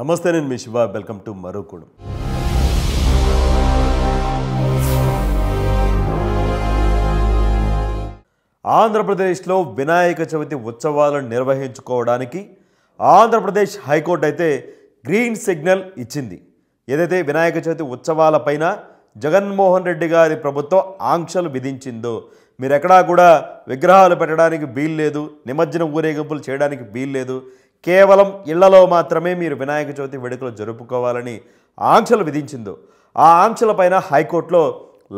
నమస్తే నేను మీ Shiva welcome to మరో కోణం ఆంధ్రప్రదేశ్లో వినాయక చవితి ఉత్సవాలను నిర్వహించుకోవడానికి ఆంధ్రప్రదేశ్ హైకోర్టు అయితే గ్రీన్ సిగ్నల్ ఇచ్చింది ఏదైతే వినాయక చవితి ఉత్సవాలపైన జగన్మోహన్ రెడ్డి గారి ప్రభుత్వం ఆంక్షలు విధించిందో మీరు ఎక్కడా కూడా విగ్రహాలు పెట్టడానికి వీల్లేదు నిమజ్జన ఊరేగింపులు చేయడానికి వీల్లేదు కేవలం ఇళ్లలో మాత్రమే మీరు వినాయక చవితి వేడుకలు జరుపుకోవాలని ఆంక్షలు విధించిందో ఆ ఆంక్షలపైన హైకోర్టులో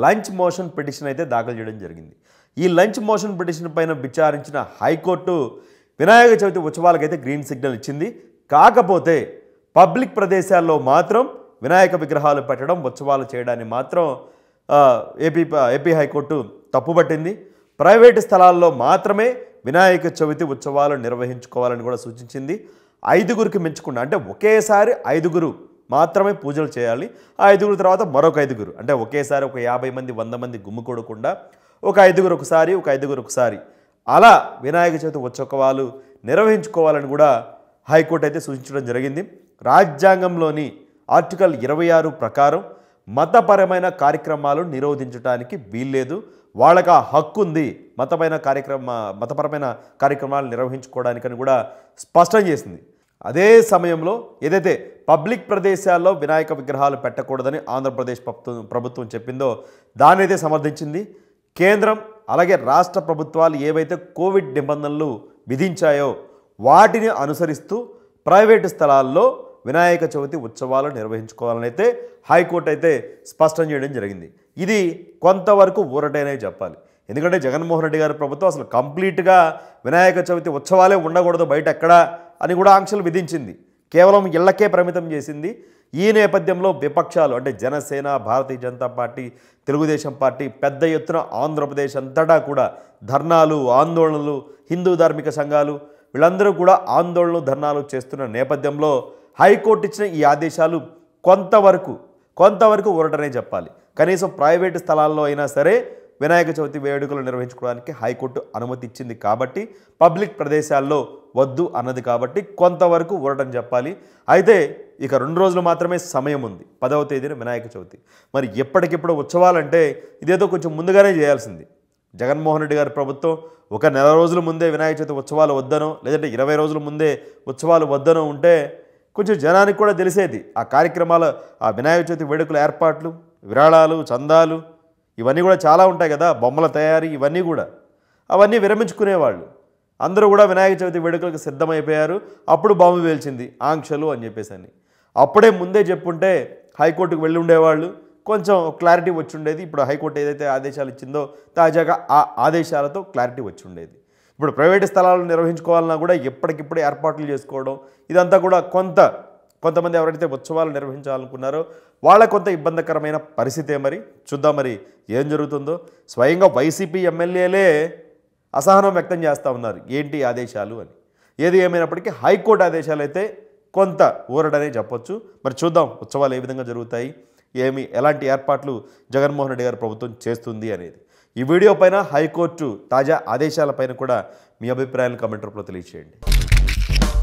లంచ్ మోషన్ పిటిషన్ అయితే దాఖలు చేయడం జరిగింది ఈ లంచ్ మోషన్ పిటిషన్ పైన విచారించిన హైకోర్టు వినాయక చవితి ఉత్సవాలకు అయితే గ్రీన్ సిగ్నల్ ఇచ్చింది కాకపోతే పబ్లిక్ ప్రదేశాల్లో మాత్రం వినాయక విగ్రహాలు పెట్టడం ఉత్సవాలు చేయడాన్ని మాత్రం ఏపీ ఏపీ హైకోర్టు తప్పుపట్టింది ప్రైవేటు స్థలాల్లో మాత్రమే వినాయక చవితి ఉత్సవాలు నిర్వహించుకోవాలని కూడా సూచించింది ఐదుగురికి మించకుండా అంటే ఒకేసారి ఐదుగురు మాత్రమే పూజలు చేయాలి ఆ ఐదుగురు తర్వాత మరొక ఐదుగురు అంటే ఒకేసారి ఒక యాభై మంది వంద మంది గుమ్ముకూడకుండా ఒక ఐదుగురు ఒకసారి ఒక ఐదుగురు ఒకసారి అలా వినాయక చవితి ఉత్సవాలు నిర్వహించుకోవాలని కూడా హైకోర్టు అయితే సూచించడం జరిగింది రాజ్యాంగంలోని ఆర్టికల్ ఇరవై ఆరు ప్రకారం మతపరమైన కార్యక్రమాలు నిరోధించడానికి వీల్లేదు వాళ్ళకి ఆ హక్కు ఉంది మతపైన కార్యక్రమ మతపరమైన కార్యక్రమాలు నిర్వహించుకోవడానికని కూడా స్పష్టం చేసింది అదే సమయంలో ఏదైతే పబ్లిక్ ప్రదేశాల్లో వినాయక విగ్రహాలు పెట్టకూడదని ఆంధ్రప్రదేశ్ ప్రభుత్వం చెప్పిందో అయితే సమర్థించింది కేంద్రం అలాగే రాష్ట్ర ప్రభుత్వాలు ఏవైతే కోవిడ్ నిబంధనలు విధించాయో వాటిని అనుసరిస్తూ ప్రైవేటు స్థలాల్లో వినాయక చవితి ఉత్సవాలు నిర్వహించుకోవాలని అయితే హైకోర్టు అయితే స్పష్టం చేయడం జరిగింది ఇది కొంతవరకు ఊరటైన చెప్పాలి ఎందుకంటే జగన్మోహన్ రెడ్డి గారి ప్రభుత్వం అసలు కంప్లీట్గా వినాయక చవితి ఉత్సవాలే ఉండకూడదు బయట ఎక్కడా అని కూడా ఆంక్షలు విధించింది కేవలం ఇళ్లకే పరిమితం చేసింది ఈ నేపథ్యంలో విపక్షాలు అంటే జనసేన భారతీయ జనతా పార్టీ తెలుగుదేశం పార్టీ పెద్ద ఎత్తున ఆంధ్రప్రదేశ్ అంతటా కూడా ధర్నాలు ఆందోళనలు హిందూ ధార్మిక సంఘాలు వీళ్ళందరూ కూడా ఆందోళనలు ధర్నాలు చేస్తున్న నేపథ్యంలో హైకోర్టు ఇచ్చిన ఈ ఆదేశాలు కొంతవరకు కొంతవరకు ఉరటనే చెప్పాలి కనీసం ప్రైవేటు స్థలాల్లో అయినా సరే వినాయక చవితి వేడుకలు నిర్వహించుకోవడానికి హైకోర్టు అనుమతి ఇచ్చింది కాబట్టి పబ్లిక్ ప్రదేశాల్లో వద్దు అన్నది కాబట్టి కొంతవరకు ఉరటని చెప్పాలి అయితే ఇక రెండు రోజులు మాత్రమే సమయం ఉంది పదవ తేదీన వినాయక చవితి మరి ఎప్పటికిప్పుడు ఉత్సవాలంటే ఇదేదో కొంచెం ముందుగానే చేయాల్సింది జగన్మోహన్ రెడ్డి గారి ప్రభుత్వం ఒక నెల రోజుల ముందే వినాయక చవితి ఉత్సవాలు వద్దనో లేదంటే ఇరవై రోజుల ముందే ఉత్సవాలు వద్దనో ఉంటే కొంచెం జనానికి కూడా తెలిసేది ఆ కార్యక్రమాల ఆ వినాయక చవితి వేడుకల ఏర్పాట్లు విరాళాలు చందాలు ఇవన్నీ కూడా చాలా ఉంటాయి కదా బొమ్మల తయారీ ఇవన్నీ కూడా అవన్నీ విరమించుకునేవాళ్ళు అందరూ కూడా వినాయక చవితి వేడుకలకు సిద్ధమైపోయారు అప్పుడు బాంబు వేల్చింది ఆంక్షలు అని చెప్పేసి అని అప్పుడే ముందే చెప్పుంటే హైకోర్టుకు వెళ్ళి ఉండేవాళ్ళు కొంచెం క్లారిటీ వచ్చి ఉండేది ఇప్పుడు హైకోర్టు ఏదైతే ఆదేశాలు ఇచ్చిందో తాజాగా ఆ ఆదేశాలతో క్లారిటీ వచ్చి ఉండేది ఇప్పుడు ప్రైవేటు స్థలాలు నిర్వహించుకోవాలన్నా కూడా ఎప్పటికిప్పుడు ఏర్పాట్లు చేసుకోవడం ఇదంతా కూడా కొంత కొంతమంది ఎవరైతే ఉత్సవాలు నిర్వహించాలనుకున్నారో వాళ్ళ కొంత ఇబ్బందికరమైన పరిస్థితే మరి చూద్దాం మరి ఏం జరుగుతుందో స్వయంగా వైసీపీ ఎమ్మెల్యేలే అసహనం వ్యక్తం చేస్తూ ఉన్నారు ఏంటి ఆదేశాలు అని ఏది ఏమైనప్పటికీ హైకోర్టు ఆదేశాలు అయితే కొంత ఊరడనే చెప్పొచ్చు మరి చూద్దాం ఉత్సవాలు ఏ విధంగా జరుగుతాయి ఏమి ఎలాంటి ఏర్పాట్లు జగన్మోహన్ రెడ్డి గారు ప్రభుత్వం చేస్తుంది అనేది ఈ వీడియో పైన హైకోర్టు తాజా ఆదేశాలపైన కూడా మీ అభిప్రాయాలను కమెంట్ రూపంలో తెలియజేయండి